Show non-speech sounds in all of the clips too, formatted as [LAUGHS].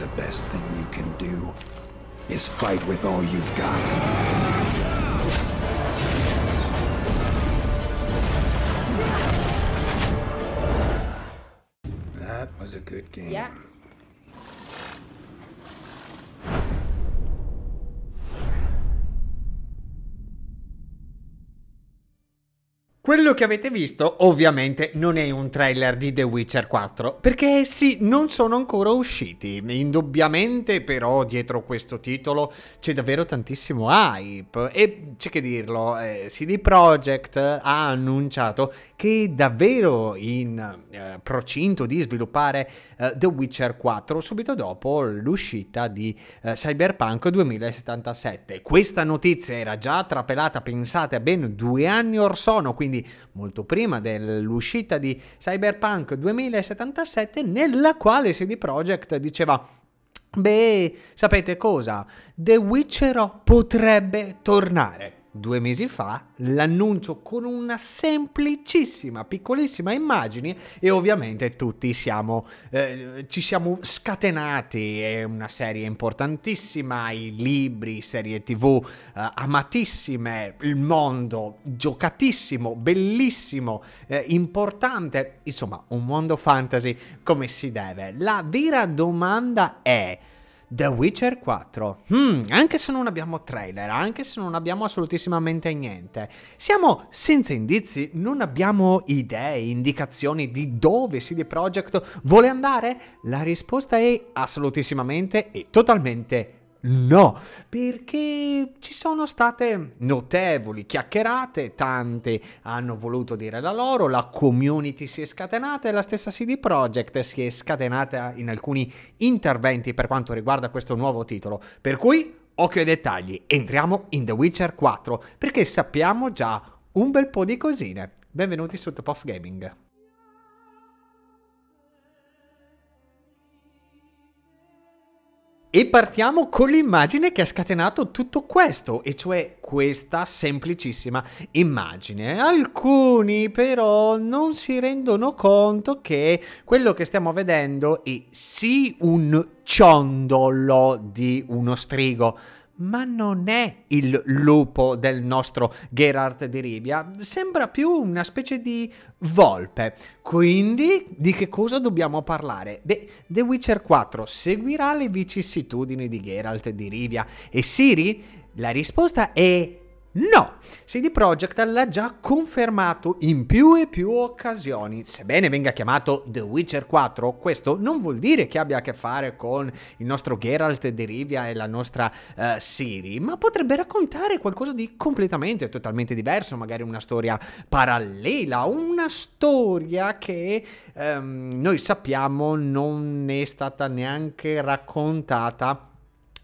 the best thing you can do is fight with all you've got. That was a good game. Yeah. Quello che avete visto ovviamente non è un trailer di The Witcher 4, perché essi non sono ancora usciti. Indubbiamente però dietro questo titolo c'è davvero tantissimo hype e c'è che dirlo, eh, CD Projekt ha annunciato che è davvero in eh, procinto di sviluppare eh, The Witcher 4 subito dopo l'uscita di eh, Cyberpunk 2077. Questa notizia era già trapelata, pensate, a ben due anni or sono, quindi molto prima dell'uscita di Cyberpunk 2077, nella quale CD Projekt diceva Beh, sapete cosa? The Witcher potrebbe tornare due mesi fa l'annuncio con una semplicissima, piccolissima immagine e ovviamente tutti siamo, eh, ci siamo scatenati, è una serie importantissima, i libri, serie tv eh, amatissime, il mondo giocatissimo, bellissimo, eh, importante, insomma un mondo fantasy come si deve. La vera domanda è The Witcher 4. Mm, anche se non abbiamo trailer, anche se non abbiamo assolutissimamente niente, siamo senza indizi, non abbiamo idee, indicazioni di dove CD Projekt vuole andare? La risposta è assolutissimamente e totalmente No, perché ci sono state notevoli chiacchierate, tante hanno voluto dire la loro, la community si è scatenata e la stessa CD Projekt si è scatenata in alcuni interventi per quanto riguarda questo nuovo titolo. Per cui, occhio ai dettagli, entriamo in The Witcher 4 perché sappiamo già un bel po' di cosine. Benvenuti su Top of Gaming. E partiamo con l'immagine che ha scatenato tutto questo, e cioè questa semplicissima immagine. Alcuni però non si rendono conto che quello che stiamo vedendo è sì un ciondolo di uno strigo, ma non è il lupo del nostro Gerard di Rivia, sembra più una specie di volpe. Quindi di che cosa dobbiamo parlare? Beh, The Witcher 4 seguirà le vicissitudini di Geralt di Rivia e Siri? La risposta è No, CD Projekt l'ha già confermato in più e più occasioni. Sebbene venga chiamato The Witcher 4, questo non vuol dire che abbia a che fare con il nostro Geralt di Rivia e la nostra uh, Siri, ma potrebbe raccontare qualcosa di completamente, totalmente diverso, magari una storia parallela, una storia che um, noi sappiamo non è stata neanche raccontata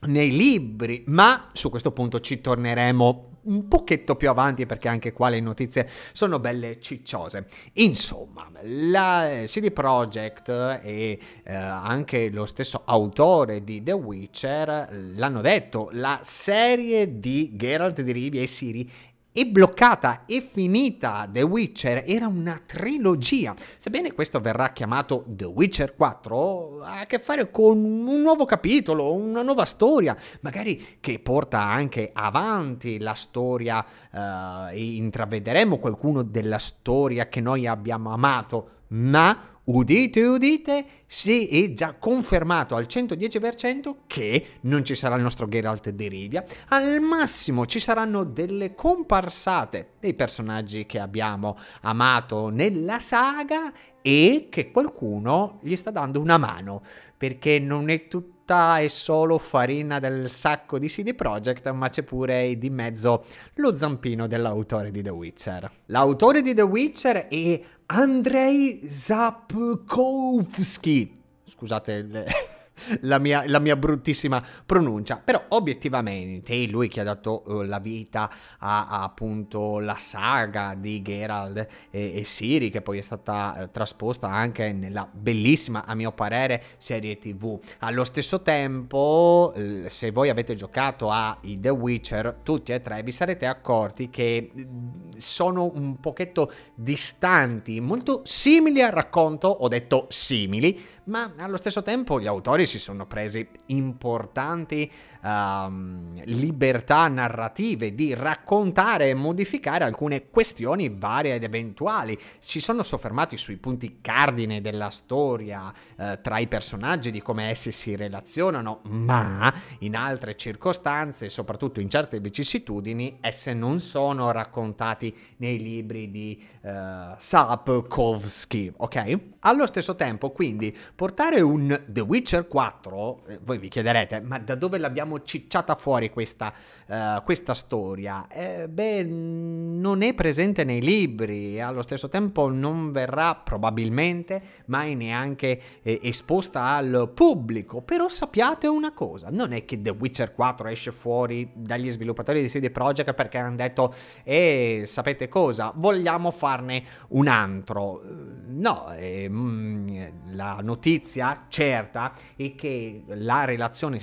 nei libri, ma su questo punto ci torneremo un pochetto più avanti perché anche qua le notizie sono belle cicciose. Insomma, la eh, CD Projekt e eh, anche lo stesso autore di The Witcher l'hanno detto, la serie di Geralt di Rivia e Siri e bloccata e finita The Witcher era una trilogia. Sebbene questo verrà chiamato The Witcher 4, ha a che fare con un nuovo capitolo, una nuova storia, magari che porta anche avanti la storia eh, e intravedremo qualcuno della storia che noi abbiamo amato, ma udite udite, si è già confermato al 110% che non ci sarà il nostro Geralt di Rivia, al massimo ci saranno delle comparsate dei personaggi che abbiamo amato nella saga e che qualcuno gli sta dando una mano, perché non è tutto tutta e solo farina del sacco di CD Projekt, ma c'è pure di mezzo lo zampino dell'autore di The Witcher. L'autore di The Witcher è Andrei Zapkowski. Scusate le... [LAUGHS] [LAUGHS] la, mia, la mia bruttissima pronuncia, però obiettivamente è lui che ha dato uh, la vita a, a, appunto la saga di Gerald e, e Siri che poi è stata uh, trasposta anche nella bellissima a mio parere serie tv. Allo stesso tempo uh, se voi avete giocato a The Witcher tutti e tre vi sarete accorti che mm, sono un pochetto distanti, molto simili al racconto, ho detto simili, ma allo stesso tempo gli autori si sono prese importanti um, libertà narrative di raccontare e modificare alcune questioni varie ed eventuali. Si sono soffermati sui punti cardine della storia eh, tra i personaggi, di come essi si relazionano, ma in altre circostanze, soprattutto in certe vicissitudini, esse non sono raccontati nei libri di eh, Sapkowski, ok? Allo stesso tempo, quindi, portare un The Witcher 4, eh, voi vi chiederete, ma da dove l'abbiamo cicciata fuori questa, uh, questa storia? Eh, beh, non è presente nei libri e allo stesso tempo non verrà probabilmente mai neanche eh, esposta al pubblico, però sappiate una cosa, non è che The Witcher 4 esce fuori dagli sviluppatori di CD Projekt perché hanno detto, e eh, sapete cosa, vogliamo farne un altro. Eh, no, mm, la notizia certa è e che la relazione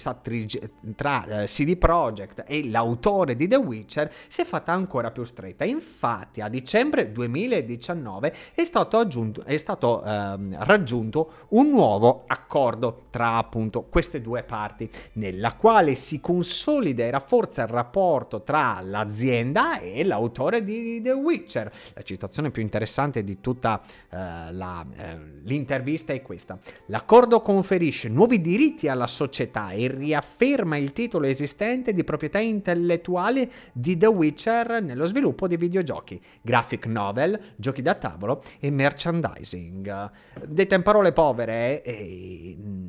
tra eh, CD Projekt e l'autore di The Witcher si è fatta ancora più stretta. Infatti a dicembre 2019 è stato, aggiunto, è stato ehm, raggiunto un nuovo accordo tra appunto queste due parti, nella quale si consolida e rafforza il rapporto tra l'azienda e l'autore di The Witcher. La citazione più interessante di tutta eh, la, eh, l'intervista è questa. L'accordo conferisce nuovi nuovi diritti alla società e riafferma il titolo esistente di proprietà intellettuale di The Witcher nello sviluppo di videogiochi, graphic novel, giochi da tavolo e merchandising. Detta in parole povere, eh, mm,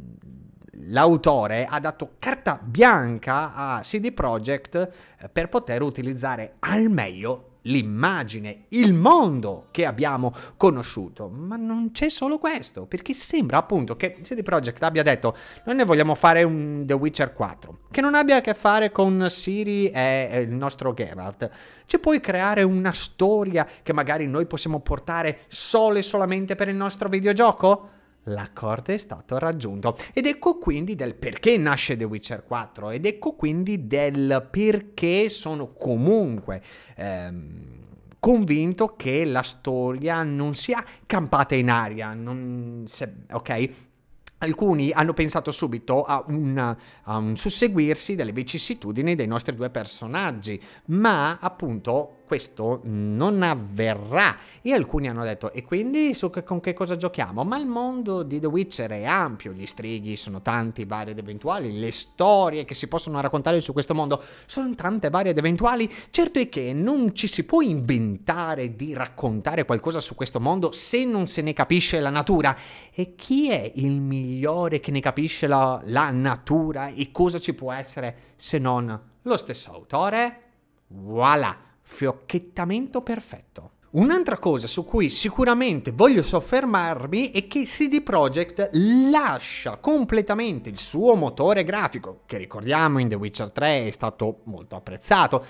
l'autore ha dato carta bianca a CD Projekt eh, per poter utilizzare al meglio l'immagine, il mondo che abbiamo conosciuto. Ma non c'è solo questo, perché sembra appunto che CD Projekt abbia detto noi ne vogliamo fare un The Witcher 4, che non abbia a che fare con Siri e il nostro Geralt. Ci puoi creare una storia che magari noi possiamo portare solo e solamente per il nostro videogioco? l'accordo è stato raggiunto. Ed ecco quindi del perché nasce The Witcher 4 ed ecco quindi del perché sono comunque ehm, convinto che la storia non sia campata in aria, non, se, ok? Alcuni hanno pensato subito a un, a un, susseguirsi delle vicissitudini dei nostri due personaggi, ma appunto questo non avverrà e alcuni hanno detto e quindi che, con che cosa giochiamo? Ma il mondo di The Witcher è ampio, gli strighi sono tanti, vari ed eventuali, le storie che si possono raccontare su questo mondo sono tante, varie ed eventuali, certo è che non ci si può inventare di raccontare qualcosa su questo mondo se non se ne capisce la natura e chi è il migliore? migliore che ne capisce la, la natura e cosa ci può essere se non lo stesso autore? Voilà, fiocchettamento perfetto. Un'altra cosa su cui sicuramente voglio soffermarmi è che CD Projekt lascia completamente il suo motore grafico, che ricordiamo in The Witcher 3 è stato molto apprezzato,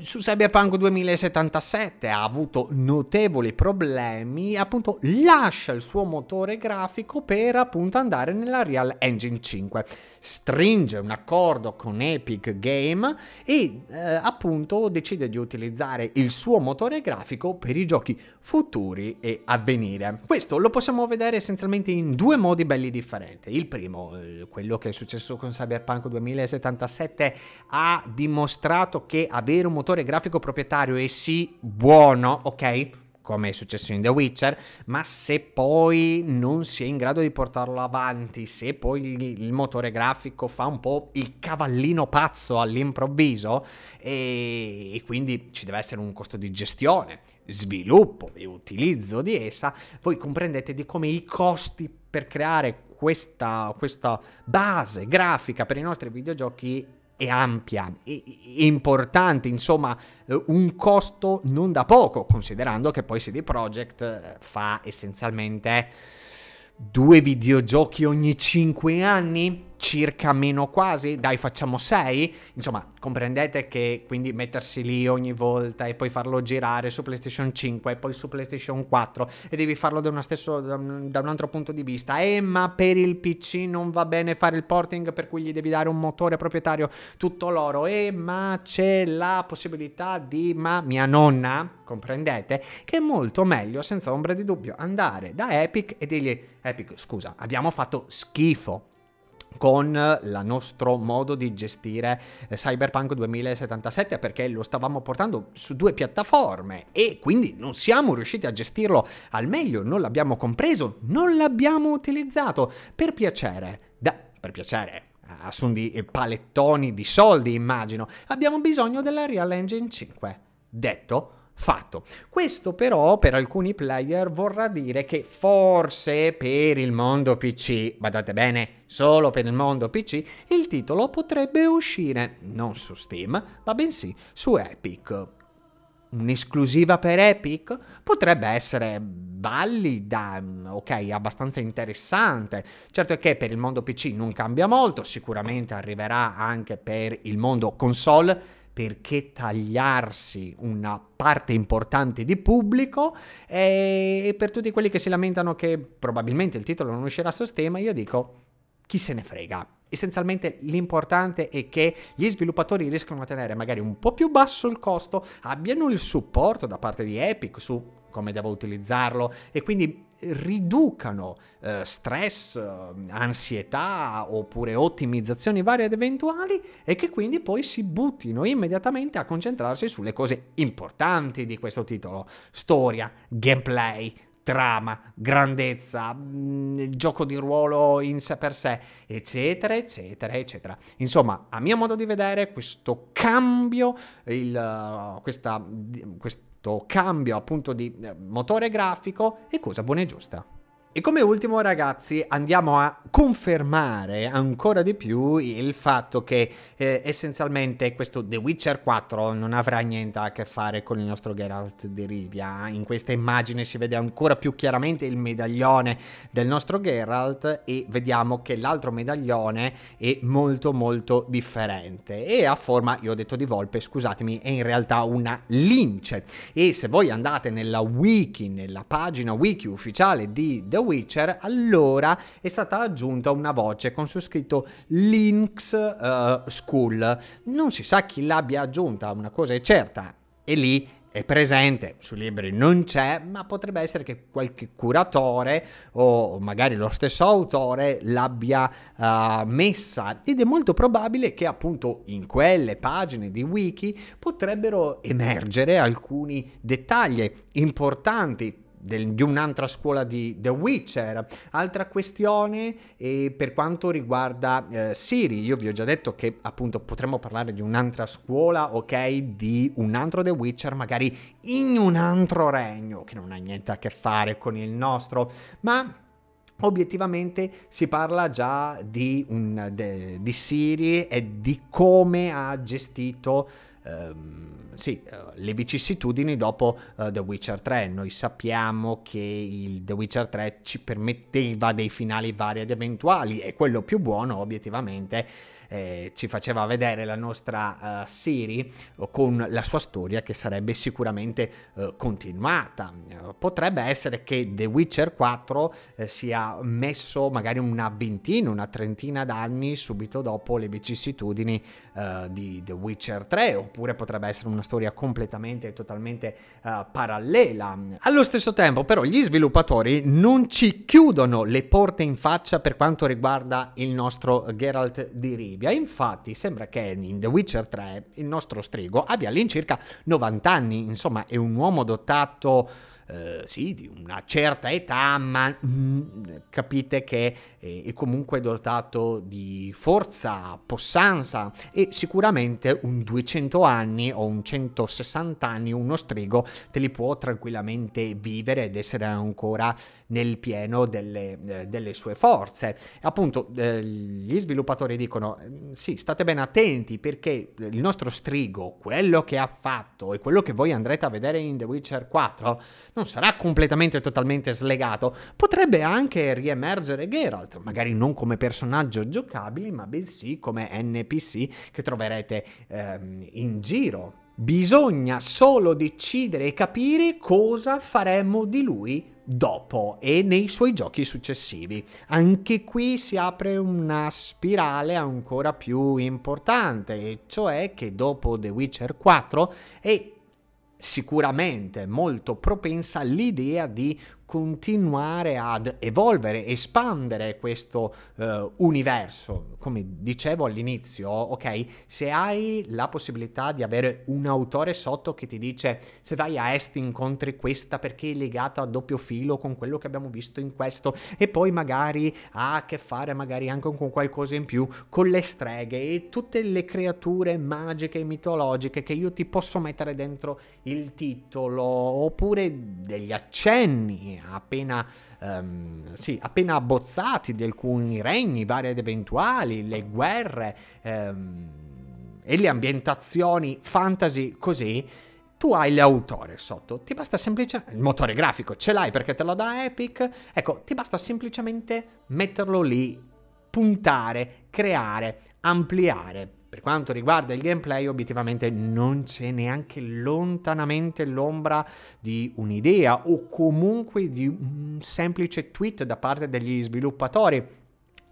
su Cyberpunk 2077 ha avuto notevoli problemi, appunto lascia il suo motore grafico per appunto andare nella Real Engine 5, stringe un accordo con Epic Game e eh, appunto decide di utilizzare il suo motore grafico per i giochi futuri e avvenire. Questo lo possiamo vedere essenzialmente in due modi belli differenti. Il primo, eh, quello che è successo con Cyberpunk 2077 ha dimostrato che avere un un motore grafico proprietario e sì, buono, ok? come è successo in The Witcher, ma se poi non si è in grado di portarlo avanti, se poi il motore grafico fa un po' il cavallino pazzo all'improvviso e, e quindi ci deve essere un costo di gestione, sviluppo e utilizzo di essa, voi comprendete di come i costi per creare questa, questa base grafica per i nostri videogiochi è ampia e importante, insomma, eh, un costo non da poco, considerando che poi CD Projekt eh, fa essenzialmente due videogiochi ogni 5 anni, circa meno quasi, dai facciamo 6, insomma comprendete che quindi mettersi lì ogni volta e poi farlo girare su PlayStation 5 e poi su PlayStation 4 e devi farlo da, stesso, da, da un altro punto di vista, eh ma per il PC non va bene fare il porting per cui gli devi dare un motore proprietario tutto loro, eh ma c'è la possibilità di, ma mia nonna, comprendete, che è molto meglio senza ombra di dubbio andare da Epic e dirgli Epic scusa abbiamo fatto schifo con il nostro modo di gestire eh, Cyberpunk 2077 perché lo stavamo portando su due piattaforme e quindi non siamo riusciti a gestirlo al meglio, non l'abbiamo compreso, non l'abbiamo utilizzato. Per piacere, da, per piacere, assunti palettoni di soldi immagino, abbiamo bisogno della Real Engine 5. Detto, fatto. Questo però per alcuni player vorrà dire che forse per il mondo PC, badate bene, solo per il mondo PC, il titolo potrebbe uscire non su Steam, ma bensì su Epic. Un'esclusiva per Epic potrebbe essere valida, mm, ok, abbastanza interessante. Certo è che per il mondo PC non cambia molto, sicuramente arriverà anche per il mondo console, perché tagliarsi una parte importante di pubblico eh, e per tutti quelli che si lamentano che probabilmente il titolo non uscirà a Steam, io dico chi se ne frega. Essenzialmente l'importante è che gli sviluppatori riescano a tenere magari un po' più basso il costo, abbiano il supporto da parte di Epic su come devo utilizzarlo e quindi riducano eh, stress, eh, ansietà oppure ottimizzazioni varie ed eventuali e che quindi poi si buttino immediatamente a concentrarsi sulle cose importanti di questo titolo, storia, gameplay, trama, grandezza, mh, mm, gioco di ruolo in sé per sé, eccetera, eccetera, eccetera. Insomma, a mio modo di vedere, questo cambio, il, uh, questa, questo cambio appunto di eh, motore grafico è cosa buona e giusta. E come ultimo ragazzi andiamo a confermare ancora di più il fatto che eh, essenzialmente questo The Witcher 4 non avrà niente a che fare con il nostro Geralt di Rivia. In questa immagine si vede ancora più chiaramente il medaglione del nostro Geralt e vediamo che l'altro medaglione è molto molto differente e a forma, io ho detto di volpe, scusatemi, è in realtà una lince. E se voi andate nella wiki, nella pagina wiki ufficiale di The Witcher, allora è stata aggiunta una voce con su scritto Links uh, eh, School. Non si sa chi l'abbia aggiunta, una cosa è certa. E lì è presente, sui libri non c'è, ma potrebbe essere che qualche curatore o magari lo stesso autore l'abbia uh, messa ed è molto probabile che appunto in quelle pagine di wiki potrebbero emergere alcuni dettagli importanti del, di un'altra scuola di The Witcher. Altra questione per quanto riguarda eh, Siri, io vi ho già detto che appunto potremmo parlare di un'altra scuola, ok, di un altro The Witcher, magari in un altro regno che non ha niente a che fare con il nostro, ma Obiettivamente si parla già di, un, de, di Siri e di come ha gestito ehm, sì, eh, le vicissitudini dopo uh, The Witcher 3. Noi sappiamo che il The Witcher 3 ci permetteva dei finali vari ed eventuali e quello più buono obiettivamente eh, ci faceva vedere la nostra uh, Siri eh, con la sua storia che sarebbe sicuramente uh, continuata. Potrebbe essere che The Witcher 4 eh, sia messo magari una ventina, una trentina d'anni subito dopo le vicissitudini uh, di The Witcher 3, oppure potrebbe essere una storia completamente e totalmente parallela. Allo stesso tempo però gli sviluppatori non ci chiudono le porte in faccia per quanto riguarda il nostro Geralt di Rivi dubbia. Infatti, sembra che in The Witcher 3 il nostro strigo abbia all'incirca 90 anni, insomma, è un uomo dotato eh, sì, di una certa età, ma mm, capite che eh, è comunque dotato di forza, possanza e sicuramente un 200 anni o un 160 anni uno strigo te li può tranquillamente vivere ed essere ancora nel pieno delle, eh, delle sue forze. Appunto, eh, gli sviluppatori dicono, mm, sì, state ben attenti perché il nostro strigo, quello che ha fatto e quello che voi andrete a vedere in The Witcher 4, non sarà completamente e totalmente slegato, potrebbe anche riemergere Geralt, magari non come personaggio giocabile, ma bensì come NPC che troverete ehm, in giro. Bisogna solo decidere e capire cosa faremo di lui dopo e nei suoi giochi successivi. Anche qui si apre una spirale ancora più importante, e cioè che dopo The Witcher 4 e sicuramente molto propensa all'idea di continuare ad evolvere, espandere questo eh, universo. Come dicevo all'inizio, ok, se hai la possibilità di avere un autore sotto che ti dice se vai a est incontri questa perché è legata a doppio filo con quello che abbiamo visto in questo e poi magari ha a che fare magari anche con qualcosa in più, con le streghe e tutte le creature magiche e mitologiche che io ti posso mettere dentro il titolo oppure degli accenni appena, ehm, sì, appena abbozzati di alcuni regni vari ed eventuali, le guerre ehm, e le ambientazioni fantasy così, tu hai l'autore sotto, ti basta semplicemente... il motore grafico ce l'hai perché te lo dà Epic, ecco, ti basta semplicemente metterlo lì, puntare, creare, ampliare per quanto riguarda il gameplay, obiettivamente non c'è neanche lontanamente l'ombra di un'idea o comunque di un semplice tweet da parte degli sviluppatori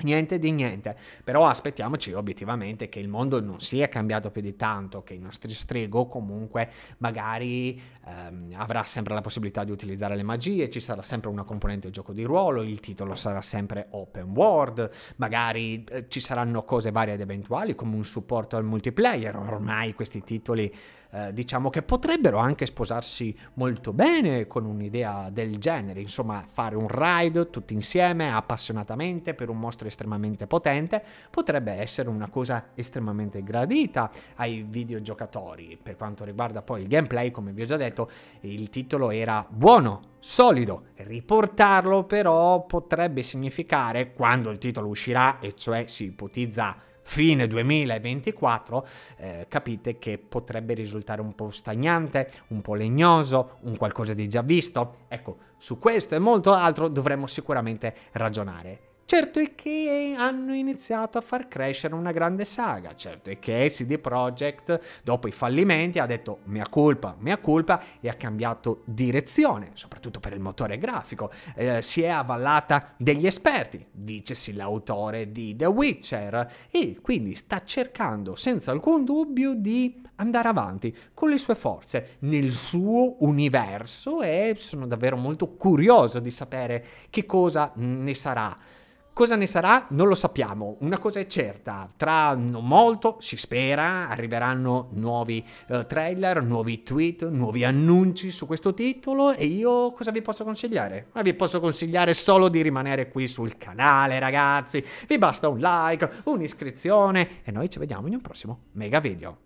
Niente di niente, però aspettiamoci obiettivamente che il mondo non sia cambiato più di tanto, che il nostro strego comunque magari ehm, avrà sempre la possibilità di utilizzare le magie, ci sarà sempre una componente gioco di ruolo, il titolo sarà sempre open world, magari eh, ci saranno cose varie ed eventuali come un supporto al multiplayer, ormai questi titoli eh, diciamo che potrebbero anche sposarsi molto bene con un'idea del genere, insomma fare un ride tutti insieme appassionatamente per un mostro estremamente potente potrebbe essere una cosa estremamente gradita ai videogiocatori. Per quanto riguarda poi il gameplay, come vi ho già detto, il titolo era buono, solido. Riportarlo però potrebbe significare quando il titolo uscirà, e cioè si ipotizza fine 2024, eh, capite che potrebbe risultare un po' stagnante, un po' legnoso, un qualcosa di già visto. Ecco, su questo e molto altro dovremmo sicuramente ragionare. Certo è che hanno iniziato a far crescere una grande saga, certo è che CD Projekt dopo i fallimenti ha detto mia colpa, mia colpa e ha cambiato direzione, soprattutto per il motore grafico, eh, si è avvallata degli esperti, dicesi l'autore di The Witcher e quindi sta cercando senza alcun dubbio di andare avanti con le sue forze nel suo universo e sono davvero molto curioso di sapere che cosa ne sarà. Cosa ne sarà? Non lo sappiamo, una cosa è certa, tra non molto, si spera, arriveranno nuovi eh, trailer, nuovi tweet, nuovi annunci su questo titolo e io cosa vi posso consigliare? Ma vi posso consigliare solo di rimanere qui sul canale ragazzi, vi basta un like, un'iscrizione e noi ci vediamo in un prossimo mega video.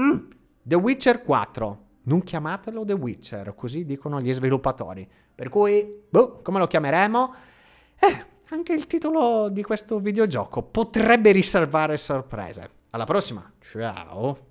Mm, The Witcher 4, non chiamatelo The Witcher, così dicono gli sviluppatori, per cui, boh, come lo chiameremo? Eh anche il titolo di questo videogioco potrebbe riservare sorprese. Alla prossima, ciao!